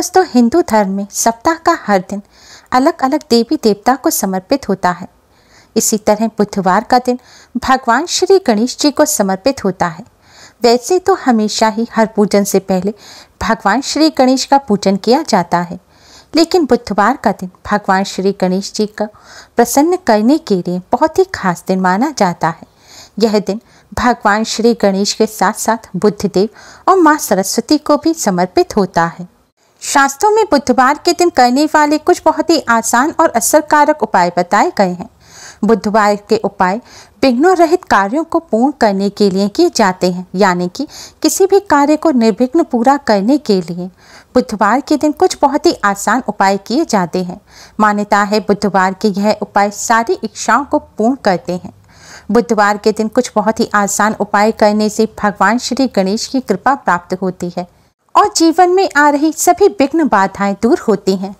दोस्तों हिंदू धर्म में सप्ताह का हर दिन अलग अलग देवी देवता को समर्पित होता है इसी तरह बुधवार का दिन भगवान श्री गणेश जी को समर्पित होता है वैसे तो हमेशा ही हर पूजन से पहले भगवान श्री गणेश का पूजन किया जाता है लेकिन बुधवार का दिन भगवान श्री गणेश जी का प्रसन्न करने के लिए बहुत ही खास दिन माना जाता है यह दिन भगवान श्री गणेश के साथ साथ बुद्धदेव और माँ सरस्वती को भी समर्पित होता है शास्त्रों में बुधवार के दिन करने वाले कुछ बहुत ही आसान और असरकारक उपाय बताए गए हैं बुधवार के उपाय विघ्नों रहित कार्यों को पूर्ण करने के लिए किए जाते हैं यानी कि किसी भी कार्य को निर्विघ्न पूरा करने के लिए बुधवार के दिन कुछ बहुत ही आसान उपाय किए जाते हैं मान्यता है बुधवार के यह उपाय सारी इच्छाओं को पूर्ण करते हैं बुधवार के दिन कुछ बहुत ही आसान उपाय करने से भगवान श्री गणेश की कृपा प्राप्त होती है और जीवन में आ रही सभी विघ्न बाधाएं दूर होती हैं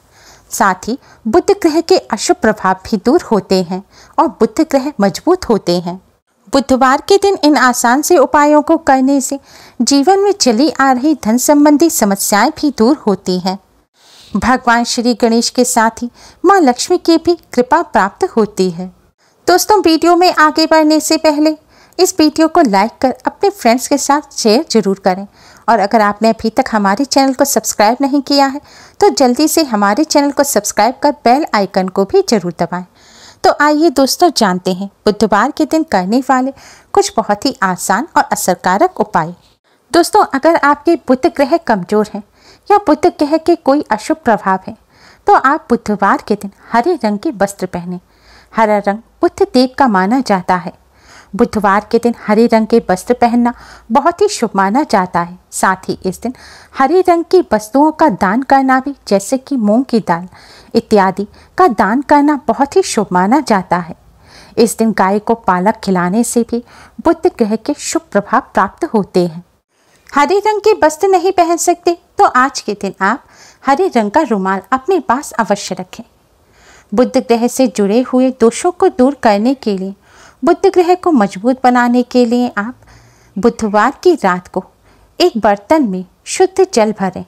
साथ ही बुद्ध ग्रह के अशुभ प्रभाव भी दूर होते हैं और बुद्ध ग्रह मजबूत होते हैं बुधवार के दिन इन आसान से उपायों को करने से जीवन में चली आ रही धन संबंधी समस्याएं भी दूर होती हैं भगवान श्री गणेश के साथ ही माँ लक्ष्मी की भी कृपा प्राप्त होती है दोस्तों वीडियो में आगे बढ़ने से पहले इस वीडियो को लाइक कर अपने फ्रेंड्स के साथ शेयर जरूर करें और अगर आपने अभी तक हमारे चैनल को सब्सक्राइब नहीं किया है तो जल्दी से हमारे चैनल को सब्सक्राइब कर बेल आइकन को भी ज़रूर दबाएं तो आइए दोस्तों जानते हैं बुधवार के दिन करने वाले कुछ बहुत ही आसान और असरकारक उपाय दोस्तों अगर आपके बुध ग्रह कमज़ोर हैं या बुध ग्रह के कोई अशुभ प्रभाव है तो आप बुधवार के दिन हरे रंग के वस्त्र पहने हरा रंग बुद्ध देव का माना जाता है बुधवार के दिन हरे रंग के वस्त्र पहनना बहुत ही शुभ माना जाता है साथ ही इस दिन हरे रंग की वस्तुओं का दान करना भी जैसे कि मूंग की दाल इत्यादि का दान करना बहुत ही शुभ माना जाता है इस दिन गाय को पालक खिलाने से भी बुद्ध ग्रह के शुभ प्रभाव प्राप्त होते हैं हरे रंग के वस्त्र नहीं पहन सकते तो आज के दिन आप हरे रंग का रुमाल अपने पास अवश्य रखें बुद्ध ग्रह से जुड़े हुए दोषों को दूर करने के लिए बुद्ध ग्रह को मजबूत बनाने के लिए आप बुधवार की रात को एक बर्तन में शुद्ध जल भरें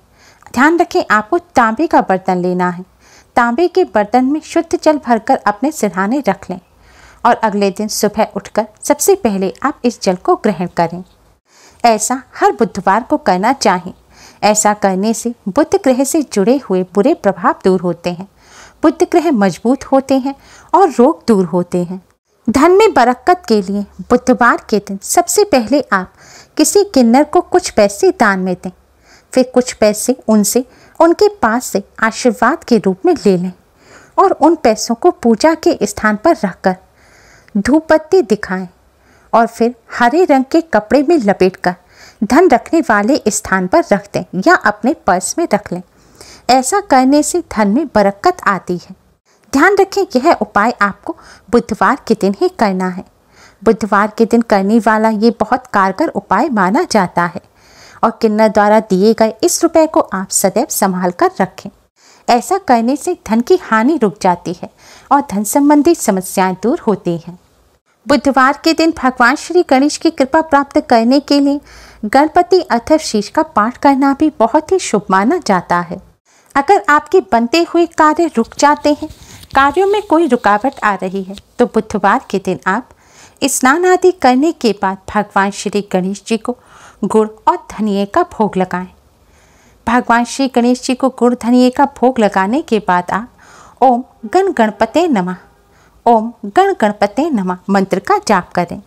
ध्यान रखें आपको तांबे का बर्तन लेना है तांबे के बर्तन में शुद्ध जल भरकर अपने सिरहाने रख लें और अगले दिन सुबह उठकर सबसे पहले आप इस जल को ग्रहण करें ऐसा हर बुधवार को करना चाहें ऐसा करने से बुद्ध ग्रह से जुड़े हुए बुरे प्रभाव दूर होते हैं बुद्ध ग्रह मजबूत होते हैं और रोग दूर होते हैं धन में बरक्कत के लिए बुधवार के दिन सबसे पहले आप किसी किन्नर को कुछ पैसे दान में दें फिर कुछ पैसे उनसे उनके पास से आशीर्वाद के रूप में ले लें और उन पैसों को पूजा के स्थान पर रखकर धूप बत्ती दिखाएं और फिर हरे रंग के कपड़े में लपेटकर धन रखने वाले स्थान पर रख दें या अपने पर्स में रख लें ऐसा करने से धन में बरकत आती है ध्यान रखें यह उपाय आपको बुधवार के दिन ही करना है बुधवार के दिन करने वाला ये बहुत कारगर उपाय माना जाता है और किन्नर द्वारा दिए गए इस रुपये को आप सदैव संभाल कर रखें ऐसा करने से धन की हानि रुक जाती है और धन संबंधी समस्याएं दूर होती हैं बुधवार के दिन भगवान श्री गणेश की कृपा प्राप्त करने के लिए गणपति अथर शीश का पाठ करना भी बहुत ही शुभ माना जाता है अगर आपके बनते हुए कार्य रुक जाते हैं कार्यों में कोई रुकावट आ रही है तो बुधवार के दिन आप स्नान आदि करने के बाद भगवान श्री गणेश जी को गुड़ और धनिए का भोग लगाएं। भगवान श्री गणेश जी को गुड़ धनिए का भोग लगाने के बाद आप ओम गण गणपते नमः ओम गण गणपते नमः मंत्र का जाप करें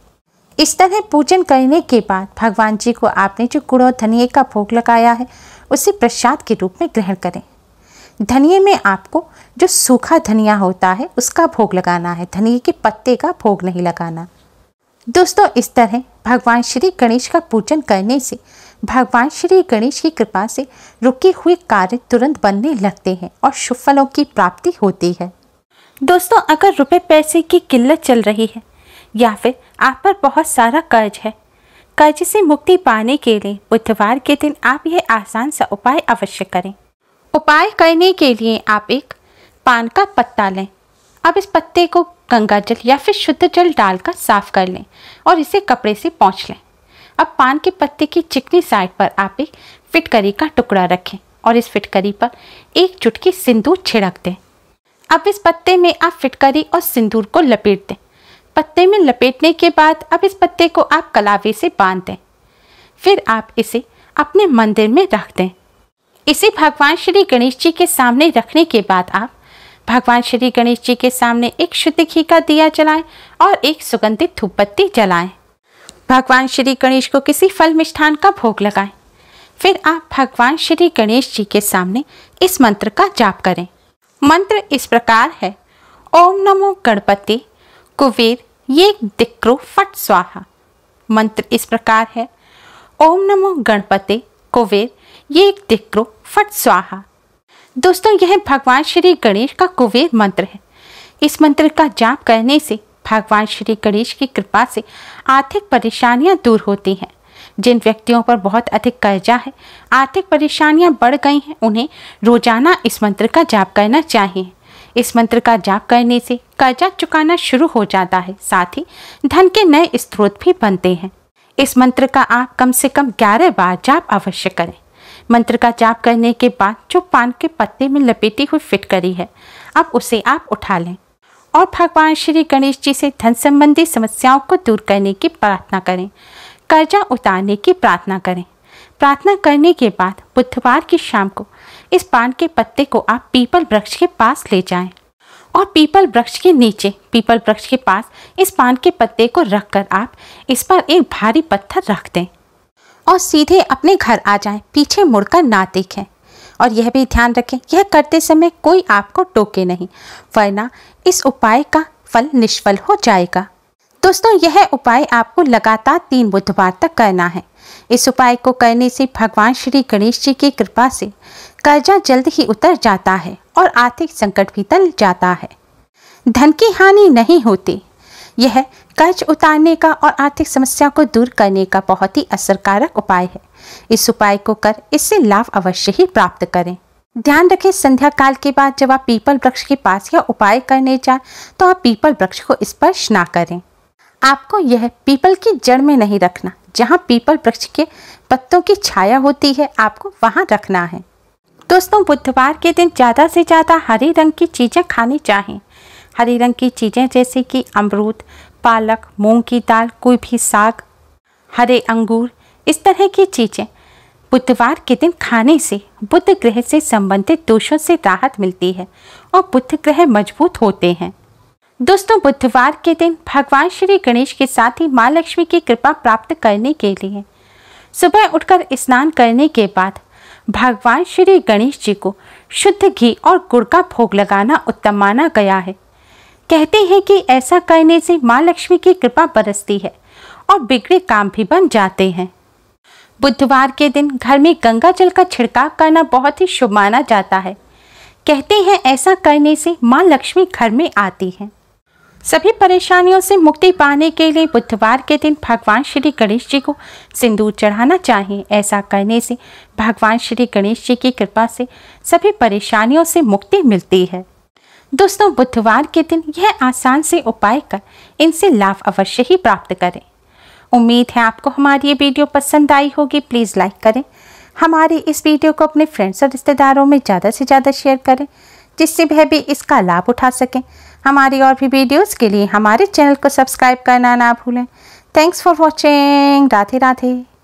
इस तरह पूजन करने के बाद भगवान जी को आपने जो गुड़ और धनिए का भोग लगाया है उसे प्रसाद के रूप में ग्रहण करें धनिए में आपको जो सूखा धनिया होता है उसका भोग लगाना है धनिए के पत्ते का भोग नहीं लगाना दोस्तों इस तरह भगवान श्री गणेश का पूजन करने से भगवान श्री गणेश की कृपा से रुके हुए कार्य तुरंत बनने लगते हैं और सुफलों की प्राप्ति होती है दोस्तों अगर रुपए पैसे की किल्लत चल रही है या फिर आप पर बहुत सारा कर्ज है कर्ज से मुक्ति पाने के लिए बुधवार के दिन आप यह आसान सा उपाय अवश्य करें उपाय करने के लिए आप एक पान का पत्ता लें अब इस पत्ते को गंगा जल या फिर शुद्ध जल डालकर साफ कर लें और इसे कपड़े से पहुँच लें अब पान के पत्ते की चिकनी साइड पर आप एक फिटकरी का टुकड़ा रखें और इस फिटकरी पर एक चुटकी सिंदूर छिड़क दें अब इस पत्ते में आप फिटकरी और सिंदूर को लपेट दें पत्ते में लपेटने के बाद अब इस पत्ते को आप कलावे से बांध दें फिर आप इसे अपने मंदिर में रख दें इसे भगवान श्री गणेश जी के सामने रखने के बाद आप भगवान श्री गणेश जी के सामने एक शुद्ध घी का दिया जलाएं और एक सुगंधित धूपबत्ती जलाएं। भगवान श्री गणेश को किसी फल मिष्ठान का भोग लगाएं। फिर आप भगवान श्री गणेश जी के सामने इस मंत्र का जाप करें मंत्र इस प्रकार है ओम नमो गणपति कुबेर ये दिक्रो फट स्वाहा मंत्र इस प्रकार है ओम नमो गणपति कुबेर ये एक दिक्रो फट स्वाहा दोस्तों यह भगवान श्री गणेश का कुबेर मंत्र है इस मंत्र का जाप करने से भगवान श्री गणेश की कृपा से आर्थिक परेशानियां दूर होती हैं जिन व्यक्तियों पर बहुत अधिक कर्जा है आर्थिक परेशानियां बढ़ गई हैं उन्हें रोजाना इस मंत्र का जाप करना चाहिए इस मंत्र का जाप करने से कर्जा चुकाना शुरू हो जाता है साथ ही धन के नए स्रोत भी बनते हैं इस मंत्र का आप कम से कम ग्यारह बार जाप अवश्य करें मंत्र का जाप करने के बाद जो पान के पत्ते में लपेटी हुई फिट करी है अब उसे आप उठा लें और भगवान श्री गणेश जी से धन संबंधी समस्याओं को दूर करने की प्रार्थना करें कर्जा उतारने की प्रार्थना करें प्रार्थना करने के बाद बुधवार की शाम को इस पान के पत्ते को आप पीपल वृक्ष के पास ले जाएं और पीपल वृक्ष के नीचे पीपल वृक्ष के पास इस पान के पत्ते को रखकर आप इस पर एक भारी पत्थर रख दें और सीधे अपने घर आ जाएं, पीछे मुड़कर ना देखें और यह भी ध्यान रखें यह करते समय कोई आपको टोके नहीं वरना इस उपाय का फल निष्फल हो जाएगा दोस्तों यह उपाय आपको लगातार तीन बुधवार तक करना है इस उपाय को करने से भगवान श्री गणेश जी की कृपा से कर्जा जल्द ही उतर जाता है और आर्थिक संकट भी टल जाता है धन की हानि नहीं होती यह कर्ज उतारने का और आर्थिक समस्या को दूर करने का बहुत ही असरकारक उपाय है इस उपाय को कर इससे लाभ अवश्य ही प्राप्त करें ध्यान रखें संध्या काल के बाद जब आप पीपल वृक्ष के पास यह उपाय करने जाए तो आप पीपल वृक्ष को स्पर्श ना करें आपको यह पीपल की जड़ में नहीं रखना जहाँ पीपल वृक्ष के पत्तों की छाया होती है आपको वहाँ रखना है दोस्तों बुधवार के दिन ज़्यादा से ज़्यादा हरे रंग की चीज़ें खानी चाहिए हरे रंग की चीज़ें जैसे कि अमरूद पालक मूंग की दाल कोई भी साग हरे अंगूर इस तरह की चीज़ें बुधवार के दिन खाने से बुध ग्रह से संबंधित दोषों से राहत मिलती है और बुध ग्रह मजबूत होते हैं दोस्तों बुधवार के दिन भगवान श्री गणेश के साथ ही माँ लक्ष्मी की कृपा प्राप्त करने के लिए सुबह उठकर स्नान करने के बाद भगवान श्री गणेश जी को शुद्ध घी और गुड़ का भोग लगाना उत्तम माना गया है कहते हैं कि ऐसा करने से माँ लक्ष्मी की कृपा बरसती है और बिगड़े काम भी बन जाते हैं बुधवार के दिन घर में गंगा जल का छिड़काव करना बहुत ही शुभ माना जाता है कहते हैं ऐसा करने से माँ लक्ष्मी घर में आती हैं सभी परेशानियों से मुक्ति पाने के लिए बुधवार के दिन भगवान श्री गणेश जी को सिंदूर चढ़ाना चाहिए ऐसा करने से भगवान श्री गणेश जी की कृपा से सभी परेशानियों से मुक्ति मिलती है दोस्तों बुधवार के दिन यह आसान से उपाय कर इनसे लाभ अवश्य ही प्राप्त करें उम्मीद है आपको हमारी ये वीडियो पसंद आई होगी प्लीज़ लाइक करें हमारे इस वीडियो को अपने फ्रेंड्स और रिश्तेदारों में ज़्यादा से ज़्यादा शेयर करें जिससे वह भी इसका लाभ उठा सकें हमारी और भी वीडियोस के लिए हमारे चैनल को सब्सक्राइब करना ना भूलें thanks for watching Radhe Radhe